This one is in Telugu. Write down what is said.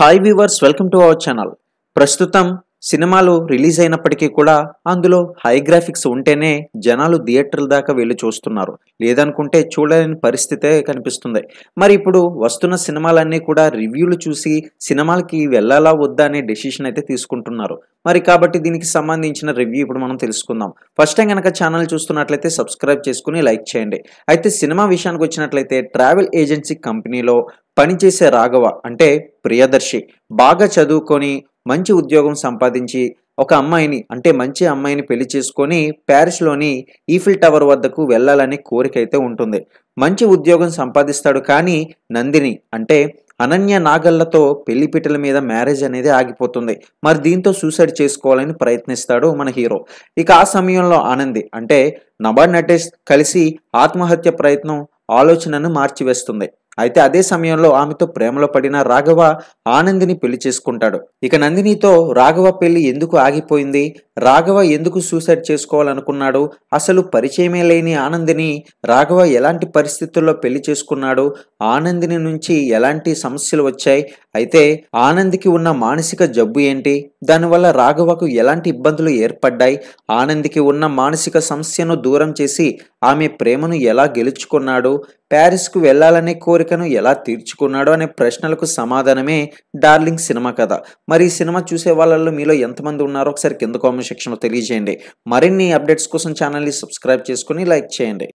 hi viewers welcome to our channel ప్రస్తుతం సినిమాలు రిలీజ్ అయినప్పటికీ కూడా అందులో హై గ్రాఫిక్స్ ఉంటేనే జనాలు థియేటర్ల దాకా వెళ్ళి చూస్తున్నారు లేదనుకుంటే చూడలేని పరిస్థితే కనిపిస్తుంది మరి ఇప్పుడు వస్తున్న సినిమాలన్నీ కూడా రివ్యూలు చూసి సినిమాలకి వెళ్ళాలా వద్దా అనే డెసిషన్ అయితే తీసుకుంటున్నారు మరి కాబట్టి దీనికి సంబంధించిన రివ్యూ ఇప్పుడు మనం తెలుసుకుందాం ఫస్ట్ టైం కనుక ఛానల్ చూస్తున్నట్లయితే సబ్స్క్రైబ్ చేసుకుని లైక్ చేయండి అయితే సినిమా విషయానికి వచ్చినట్లయితే ట్రావెల్ ఏజెన్సీ కంపెనీలో పనిచేసే రాఘవ అంటే ప్రియదర్శి బాగా చదువుకొని మంచి ఉద్యోగం సంపాదించి ఒక అమ్మాయిని అంటే మంచి అమ్మాయిని పెళ్లి చేసుకొని ప్యారిస్లోని ఈఫిల్ టవర్ వద్దకు వెళ్ళాలనే కోరిక అయితే ఉంటుంది మంచి ఉద్యోగం సంపాదిస్తాడు కానీ నందిని అంటే అనన్య నాగళ్లతో పెళ్లిపీటల మీద మ్యారేజ్ అనేది ఆగిపోతుంది మరి దీంతో సూసైడ్ చేసుకోవాలని ప్రయత్నిస్తాడు మన హీరో ఇక ఆ సమయంలో ఆనంది అంటే నబార్డ్ నటేష్ కలిసి ఆత్మహత్య ప్రయత్నం ఆలోచనను మార్చివేస్తుంది అయితే అదే సమయంలో ఆమెతో ప్రేమలో పడిన రాఘవ ఆనందిని పెళ్లి చేసుకుంటాడు ఇక నందినితో రాఘవ పెళ్లి ఎందుకు ఆగిపోయింది రాఘవ ఎందుకు సూసైడ్ చేసుకోవాలనుకున్నాడు అసలు పరిచయమే లేని ఆనందిని రాఘవ ఎలాంటి పరిస్థితుల్లో పెళ్లి చేసుకున్నాడు ఆనందిని నుంచి ఎలాంటి సమస్యలు వచ్చాయి అయితే ఆనందికి ఉన్న మానసిక జబ్బు ఏంటి దానివల్ల రాఘవకు ఎలాంటి ఇబ్బందులు ఏర్పడ్డాయి ఆనందికి ఉన్న మానసిక సమస్యను దూరం చేసి ఆమె ప్రేమను ఎలా గెలుచుకున్నాడు ప్యారిస్కు వెళ్లాలనే కోరికను ఎలా తీర్చుకున్నాడో అనే ప్రశ్నలకు సమాధానమే డార్లింగ్ సినిమా కథ మరి ఈ సినిమా చూసే వాళ్ళల్లో మీలో ఎంతమంది ఉన్నారో ఒకసారి కింద కామెంట్ సెక్షన్లో తెలియజేయండి మరిన్ని అప్డేట్స్ కోసం ఛానల్ని సబ్స్క్రైబ్ చేసుకుని లైక్ చేయండి